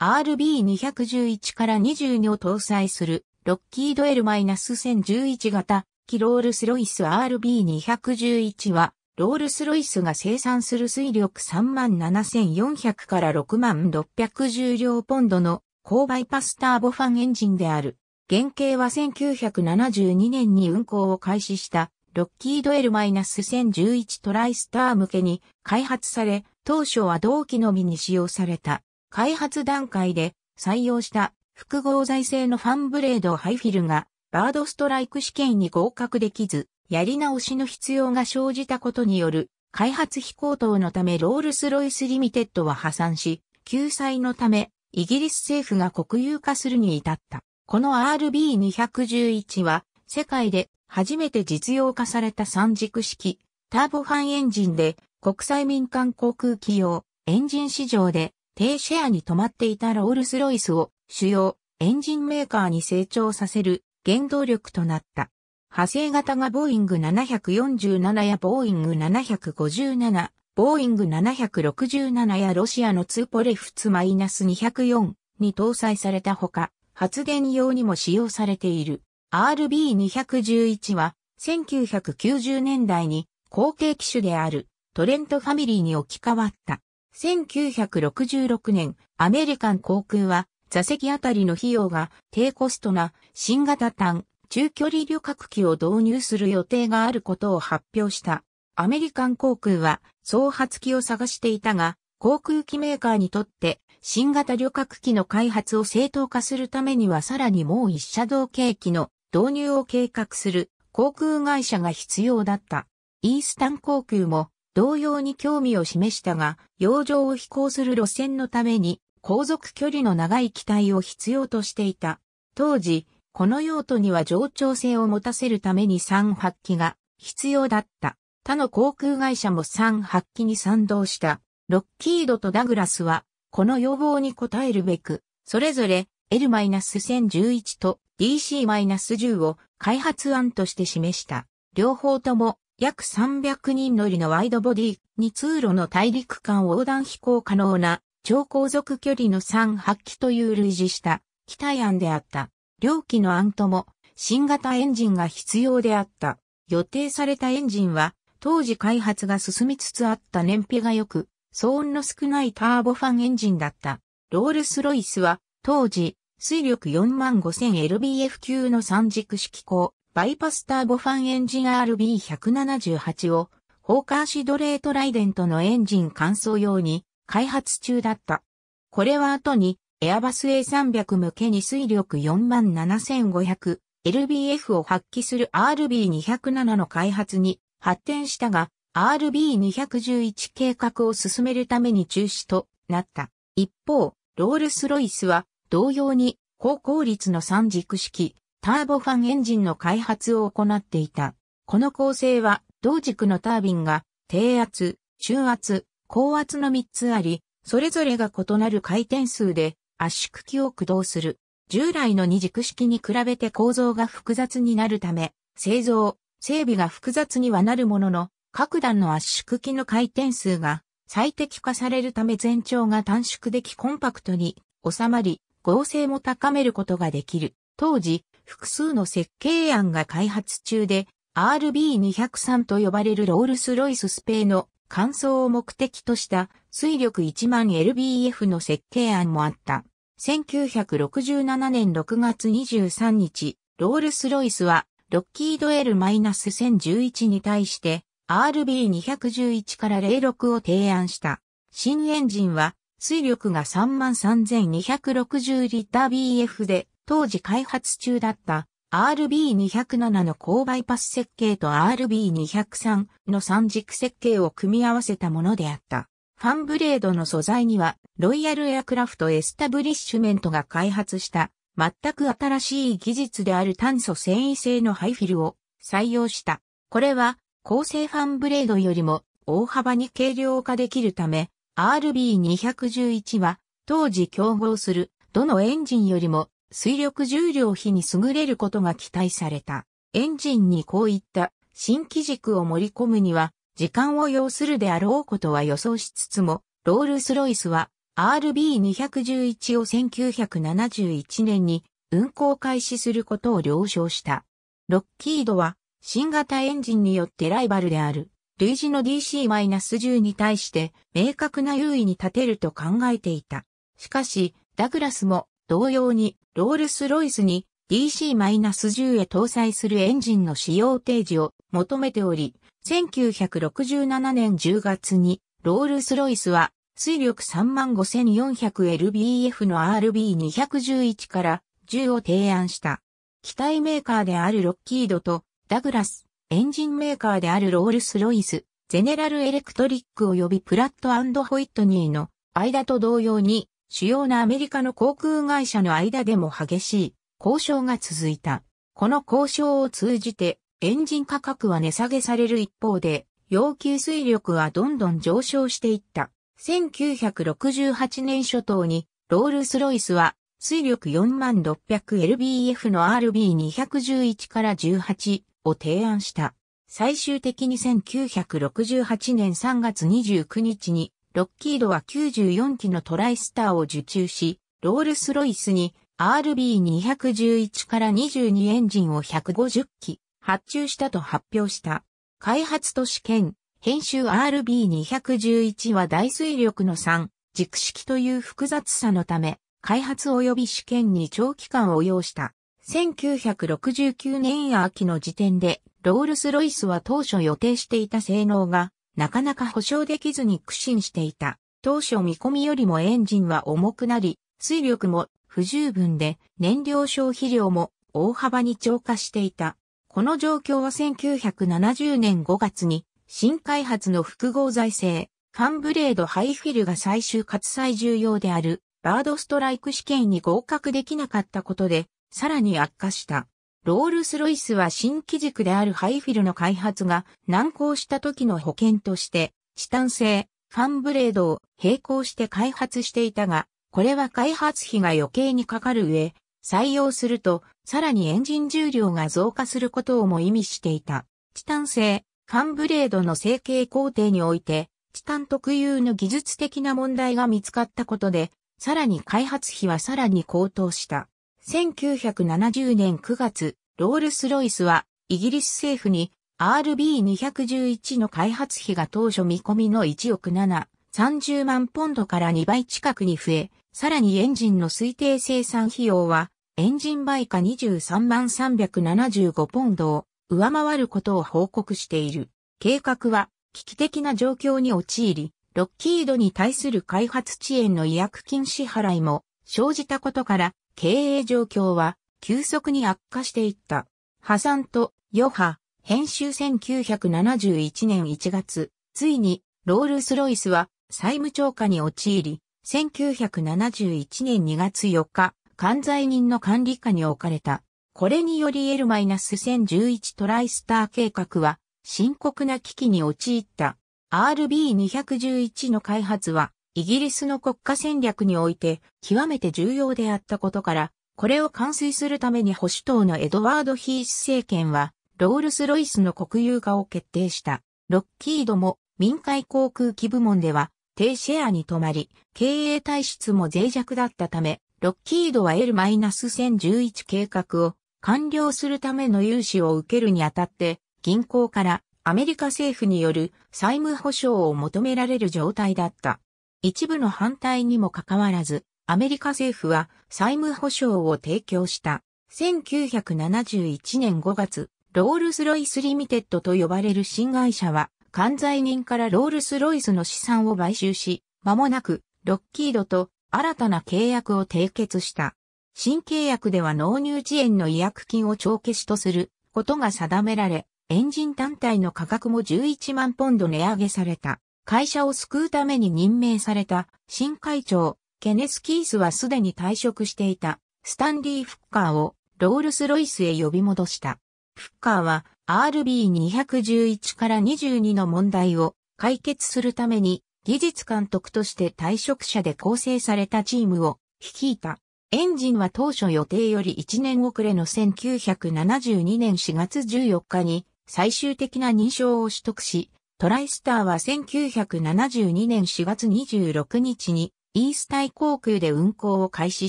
RB211 から22を搭載するロッキード L-1011 型キロールスロイス RB211 はロールスロイスが生産する水力37,400から6610両ポンドの高バイパスターボファンエンジンである。原型は1972年に運行を開始したロッキード L-1011 トライスター向けに開発され、当初は同期のみに使用された。開発段階で採用した複合材製のファンブレードハイフィルがバードストライク試験に合格できず、やり直しの必要が生じたことによる開発費高騰のためロールスロイスリミテッドは破産し、救済のためイギリス政府が国有化するに至った。この RB211 は世界で初めて実用化された三軸式ターボファンエンジンで国際民間航空機用エンジン市場で低シェアに止まっていたロールスロイスを主要エンジンメーカーに成長させる原動力となった。派生型がボーイング747やボーイング757、ボーイング767やロシアのツーポレフツ -204 に搭載されたほか、発電用にも使用されている RB211 は1990年代に後継機種であるトレントファミリーに置き換わった。1966年、アメリカン航空は、座席あたりの費用が低コストな新型単中距離旅客機を導入する予定があることを発表した。アメリカン航空は総発機を探していたが、航空機メーカーにとって新型旅客機の開発を正当化するためにはさらにもう一車同型機の導入を計画する航空会社が必要だった。イースタン航空も同様に興味を示したが、洋上を飛行する路線のために、航続距離の長い機体を必要としていた。当時、この用途には上長性を持たせるために3発機が必要だった。他の航空会社も3発機に賛同した。ロッキードとダグラスは、この要望に応えるべく、それぞれ L-1011 と DC-10 を開発案として示した。両方とも約300人乗りのワイドボディに通路の大陸間横断飛行可能な超航続距離の3-8機という類似した機体案であった。両機の案とも新型エンジンが必要であった。予定されたエンジンは当時開発が進みつつあった燃費が良く、騒音の少ないターボファンエンジンだった。ロールスロイスは当時水力 45,000LBF 級の三軸式鋼バイパスターボファンエンジン RB178 を、ホーカーシドレートライデントのエンジン乾燥用に開発中だった。これは後に、エアバス A300 向けに水力 47500LBF を発揮する RB207 の開発に発展したが、RB211 計画を進めるために中止となった。一方、ロールスロイスは同様に高効率の三軸式ターボファンエンジンの開発を行っていた。この構成は、同軸のタービンが、低圧、中圧、高圧の3つあり、それぞれが異なる回転数で圧縮機を駆動する。従来の二軸式に比べて構造が複雑になるため、製造、整備が複雑にはなるものの、各段の圧縮機の回転数が最適化されるため全長が短縮できコンパクトに収まり、合成も高めることができる。当時、複数の設計案が開発中で、RB203 と呼ばれるロールスロイススペーの乾燥を目的とした水力1万 LBF の設計案もあった。1967年6月23日、ロールスロイスはロッキード L-1011 に対して RB211 から06を提案した。新エンジンは水力が33,260リッター BF で当時開発中だった RB207 の高バイパス設計と RB203 の三軸設計を組み合わせたものであった。ファンブレードの素材には、ロイヤルエアクラフトエスタブリッシュメントが開発した、全く新しい技術である炭素繊維製のハイフィルを採用した。これは、構成ファンブレードよりも大幅に軽量化できるため、RB211 は、当時競合する、どのエンジンよりも水力重量比に優れることが期待された。エンジンにこういった新機軸を盛り込むには時間を要するであろうことは予想しつつも、ロールスロイスは RB211 を1971年に運行開始することを了承した。ロッキードは新型エンジンによってライバルである類似の DC-10 に対して明確な優位に立てると考えていた。しかし、ダグラスも同様にロールスロイスに DC-10 へ搭載するエンジンの使用提示を求めており、1967年10月にロールスロイスは水力 35400LBF の RB211 から10を提案した。機体メーカーであるロッキードとダグラス、エンジンメーカーであるロールスロイス、ゼネラルエレクトリック及びプラットホイットニーの間と同様に主要なアメリカの航空会社の間でも激しい交渉が続いた。この交渉を通じてエンジン価格は値下げされる一方で、要求水力はどんどん上昇していった。1968年初頭に、ロールスロイスは、水力 4600lbf の RB211 から18を提案した。最終的に1968年3月29日に、ロッキードは94機のトライスターを受注し、ロールスロイスに RB211 から22エンジンを150機発注したと発表した。開発都市兼編集 RB211 は大水力の3、軸式という複雑さのため、開発及び試験に長期間を要した。1969年秋の時点で、ロールスロイスは当初予定していた性能がなかなか保証できずに苦心していた。当初見込みよりもエンジンは重くなり、水力も不十分で燃料消費量も大幅に超過していた。この状況は1970年5月に新開発の複合財政、ンブレードハイフィルが最終かつ最重要であるバードストライク試験に合格できなかったことでさらに悪化した。ロールスロイスは新機軸であるハイフィルの開発が難航した時の保険として、チタン製、ファンブレードを並行して開発していたが、これは開発費が余計にかかる上、採用すると、さらにエンジン重量が増加することをも意味していた。チタン製、ファンブレードの成形工程において、チタン特有の技術的な問題が見つかったことで、さらに開発費はさらに高騰した。1970年9月、ロールス・ロイスは、イギリス政府に RB211 の開発費が当初見込みの1億7、30万ポンドから2倍近くに増え、さらにエンジンの推定生産費用は、エンジン売価23万375ポンドを上回ることを報告している。計画は危機的な状況に陥り、ロッキードに対する開発遅延の違約金支払いも生じたことから経営状況は急速に悪化していった。破産と余波、編集1971年1月、ついにロールスロイスは債務超過に陥り、1971年2月4日、管財人の管理下に置かれた。これにより L-1011 トライスター計画は深刻な危機に陥った。RB211 の開発はイギリスの国家戦略において極めて重要であったことから、これを完遂するために保守党のエドワード・ヒース政権は、ロールス・ロイスの国有化を決定した。ロッキードも民間航空機部門では低シェアに止まり、経営体質も脆弱だったため、ロッキードは L-1011 計画を完了するための融資を受けるにあたって、銀行からアメリカ政府による債務保証を求められる状態だった。一部の反対にもかかわらず、アメリカ政府は債務保証を提供した。1971年5月、ロールス・ロイス・リミテッドと呼ばれる新会社は、関罪人からロールス・ロイスの資産を買収し、間もなく、ロッキードと新たな契約を締結した。新契約では納入遅延の違約金を帳消しとすることが定められ、エンジン単体の価格も11万ポンド値上げされた。会社を救うために任命された新会長、ケネス・キースはすでに退職していたスタンリー・フッカーをロールス・ロイスへ呼び戻した。フッカーは RB211 から22の問題を解決するために技術監督として退職者で構成されたチームを率いた。エンジンは当初予定より1年遅れの1972年4月14日に最終的な認証を取得し、トライスターは1972年4月26日にイースタイ航空で運航を開始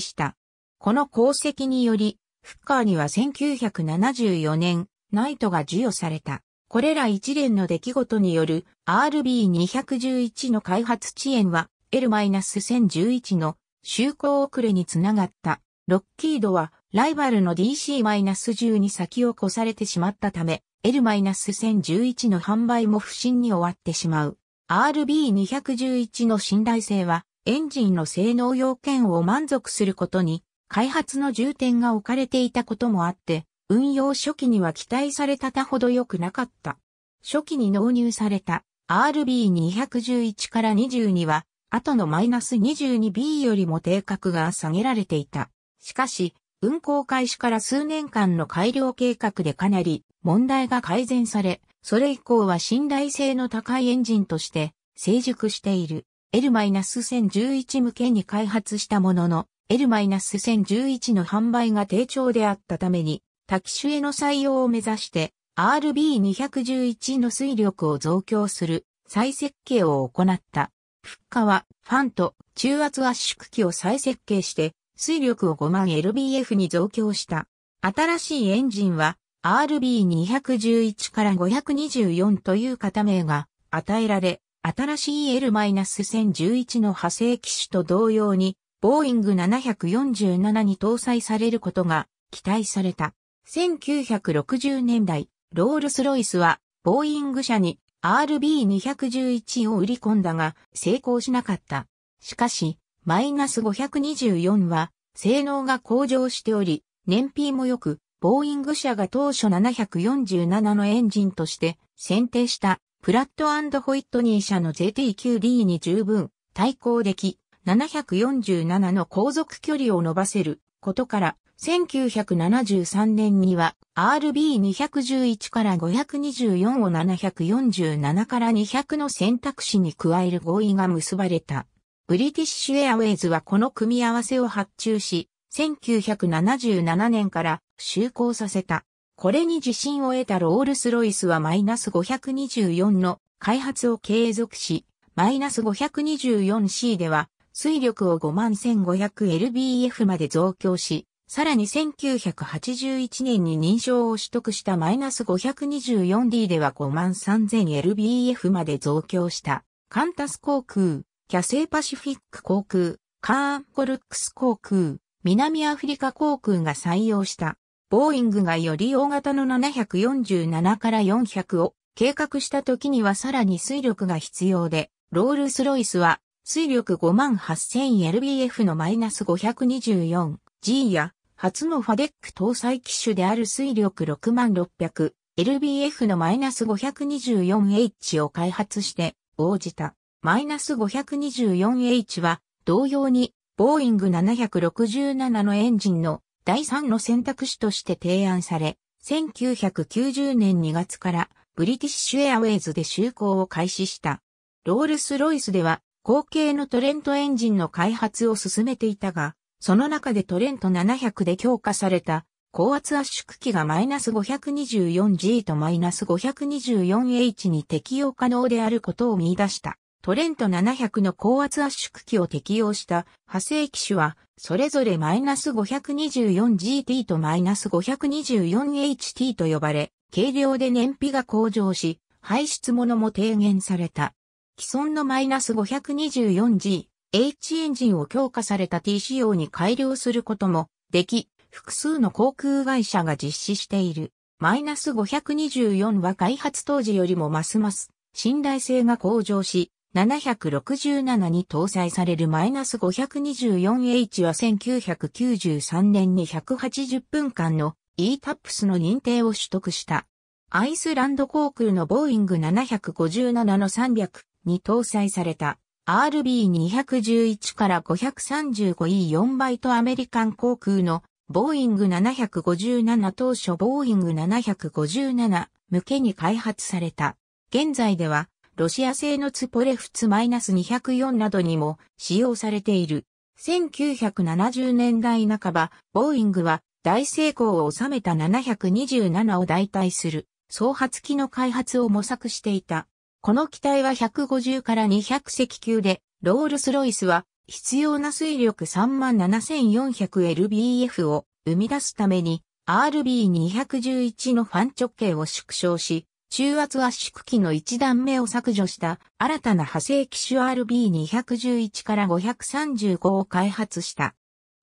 した。この功績により、フッカーには1974年、ナイトが授与された。これら一連の出来事による RB211 の開発遅延は L-1011 の就航遅れにつながった。ロッキードはライバルの d c 1 0に先を越されてしまったため、L-1011 の販売も不振に終わってしまう。RB211 の信頼性はエンジンの性能要件を満足することに開発の重点が置かれていたこともあって、運用初期には期待された他ほど良くなかった。初期に納入された RB211 から22は、後の 22B よりも定格が下げられていた。しかし、運行開始から数年間の改良計画でかなり問題が改善され、それ以降は信頼性の高いエンジンとして成熟している L-1011 向けに開発したものの L-1011 の販売が低調であったために多機種への採用を目指して RB211 の水力を増強する再設計を行った。フッカはファンと中圧圧縮機を再設計して水力を5万 lbf に増強した。新しいエンジンは RB211 から524という型名が与えられ、新しい L-1011 の派生機種と同様に、ボーイング747に搭載されることが期待された。1960年代、ロールスロイスは、ボーイング社に RB211 を売り込んだが、成功しなかった。しかし、マイナス524は性能が向上しており、燃費も良く、ボーイング社が当初747のエンジンとして選定したプラットホイットニー社の z t q d に十分対抗でき、747の航続距離を伸ばせることから、1973年には RB211 から524を747から200の選択肢に加える合意が結ばれた。ブリティッシュエアウェイズはこの組み合わせを発注し、1977年から就航させた。これに自信を得たロールスロイスはマイナス524の開発を継続し、マイナス 524C では水力を 51,500lbf まで増強し、さらに1981年に認証を取得したマイナス 524D では 53,000lbf まで増強した。カンタス航空、キャセイパシフィック航空、カーン・コルックス航空、南アフリカ航空が採用した、ボーイングがより大型の747から400を計画した時にはさらに水力が必要で、ロールスロイスは水力 58000LBF のマイナス 524G や初のファデック搭載機種である水力 6600LBF のマイナス 524H を開発して応じた。マイナス -524H は同様にボーイング767のエンジンの第3の選択肢として提案され、1990年2月からブリティッシュエアウェイズで就航を開始した。ロールスロイスでは後継のトレントエンジンの開発を進めていたが、その中でトレント700で強化された高圧圧縮機がマイナス -524G とマイナス -524H に適用可能であることを見出した。トレント700の高圧圧縮機を適用した派生機種は、それぞれ -524GT と -524HT と呼ばれ、軽量で燃費が向上し、排出物も低減された。既存の -524G、H エンジンを強化された T 仕様に改良することもでき、複数の航空会社が実施している。-524 は開発当時よりもますます信頼性が向上し、767に搭載される -524H は1993年に180分間の ETAPS の認定を取得した。アイスランド航空のボーイング757の300に搭載された RB211 から 535E4 倍とアメリカン航空のボーイング757当初ボーイング757向けに開発された。現在ではロシア製のツポレフツ -204 などにも使用されている。1970年代半ば、ボーイングは大成功を収めた727を代替する、総発機の開発を模索していた。この機体は150から200隻級で、ロールスロイスは必要な水力 37400lbf を生み出すために RB211 のファン直径を縮小し、中圧圧縮機の1段目を削除した新たな派生機種 RB211 から535を開発した。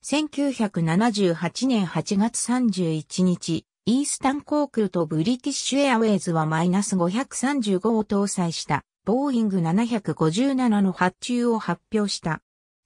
1978年8月31日、イースタン航空とブリティッシュエアウェイズはマイナス535を搭載したボーイング757の発注を発表した。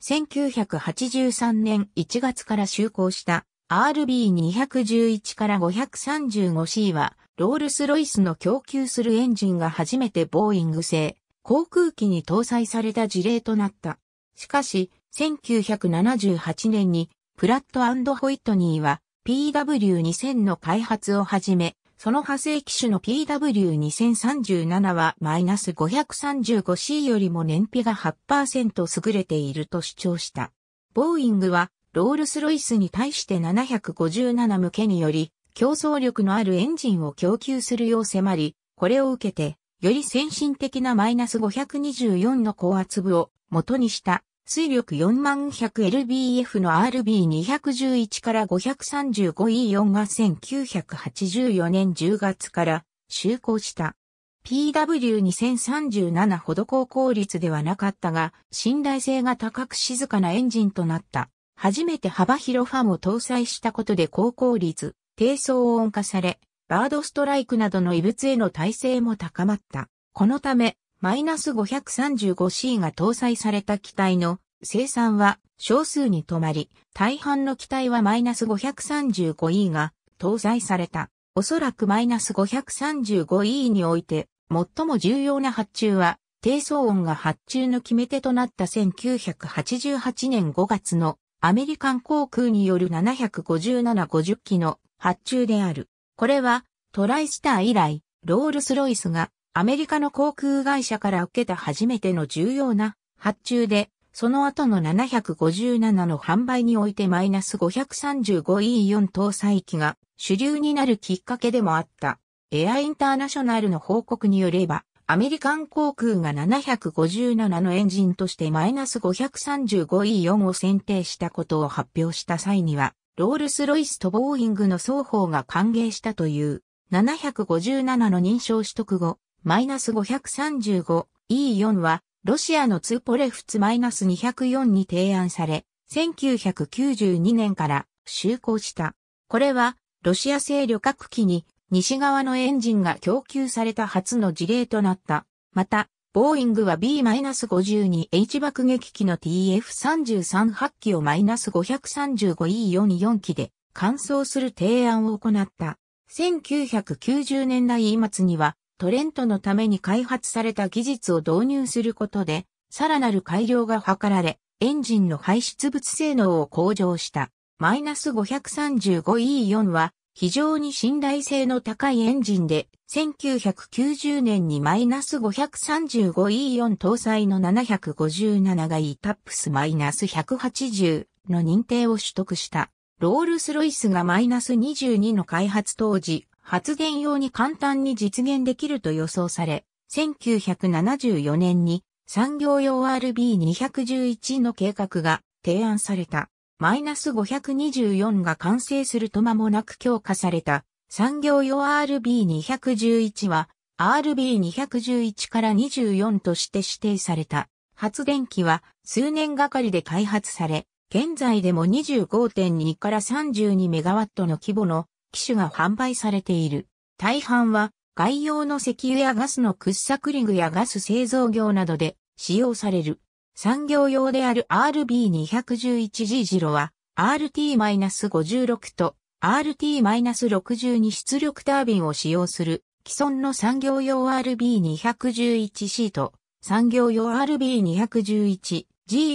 1983年1月から就航した RB211 から 535C は、ロールスロイスの供給するエンジンが初めてボーイング製、航空機に搭載された事例となった。しかし、1978年に、プラットホイットニーは PW2000 の開発を始め、その派生機種の PW2037 はマイナス 535C よりも燃費が8%優れていると主張した。ボーイングはロールス・ロイスに対して757向けにより、競争力のあるエンジンを供給するよう迫り、これを受けて、より先進的なマイナス524の高圧部を元にした水力 4100lbf の RB211 から 535E4 が1984年10月から就航した。PW2037 ほど高効率ではなかったが、信頼性が高く静かなエンジンとなった。初めて幅広ファンを搭載したことで高効率、低騒音化され、バードストライクなどの異物への耐性も高まった。このため、マイナス 535C が搭載された機体の生産は少数に止まり、大半の機体はマイナス 535E が搭載された。おそらくマイナス 535E において、最も重要な発注は、低騒音が発注の決め手となった1988年5月のアメリカン航空による757-50機の発注である。これはトライスター以来、ロールスロイスがアメリカの航空会社から受けた初めての重要な発注で、その後の757の販売においてマイナス 535E4 搭載機が主流になるきっかけでもあった。エアインターナショナルの報告によれば、アメリカン航空が757のエンジンとしてマイナス 535E4 を選定したことを発表した際には、ロールスロイスとボーイングの双方が歓迎したという、757の認証取得後、マイナス 535E4 は、ロシアのツーポレフツマイナス204に提案され、1992年から就航した。これは、ロシア製旅客機に西側のエンジンが供給された初の事例となった。また、ボーイングは B-52H 爆撃機の TF-33 発機を -535E44 機で換装する提案を行った。1990年代末には、トレントのために開発された技術を導入することで、さらなる改良が図られ、エンジンの排出物性能を向上した。-535E4 は非常に信頼性の高いエンジンで、1990年にマイナス -535E4 搭載の757が E タップスマイナス -180 の認定を取得した。ロールスロイスがマイナス -22 の開発当時、発電用に簡単に実現できると予想され、1974年に産業用 RB211 の計画が提案された。マイナス524が完成すると間もなく強化された産業用 RB211 は RB211 から24として指定された発電機は数年がかりで開発され、現在でも25.2から32メガワットの規模の機種が販売されている。大半は外用の石油やガスの掘削リグやガス製造業などで使用される。産業用である RB211G ジロは RT-56 と r t 6 2に出力タービンを使用する既存の産業用 RB211C と産業用 RB211G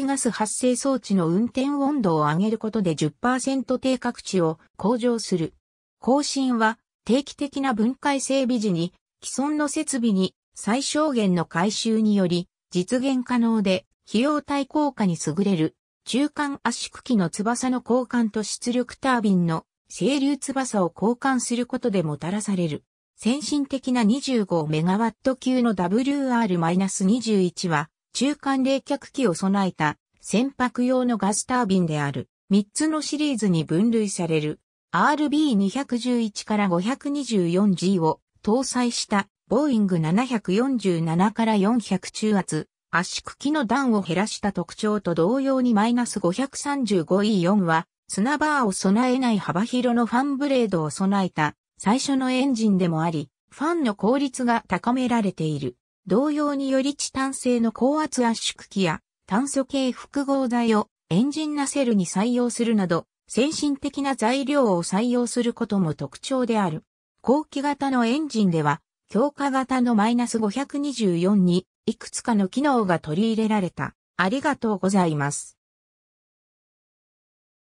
ガス発生装置の運転温度を上げることで10%低角値を向上する。更新は定期的な分解整備時に既存の設備に最小限の回収により実現可能で費用対効果に優れる、中間圧縮機の翼の交換と出力タービンの清流翼を交換することでもたらされる。先進的な 25MW 級の WR-21 は、中間冷却機を備えた船舶用のガスタービンである。3つのシリーズに分類される RB211 から 524G を搭載したボーイング747から400中圧圧縮機の段を減らした特徴と同様にマイナス 535E4 は、砂バーを備えない幅広のファンブレードを備えた最初のエンジンでもあり、ファンの効率が高められている。同様によりチタン製の高圧圧縮機や炭素系複合材をエンジンナセルに採用するなど、先進的な材料を採用することも特徴である。後期型のエンジンでは、強化型のマイナス524にいくつかの機能が取り入れられた。ありがとうございます。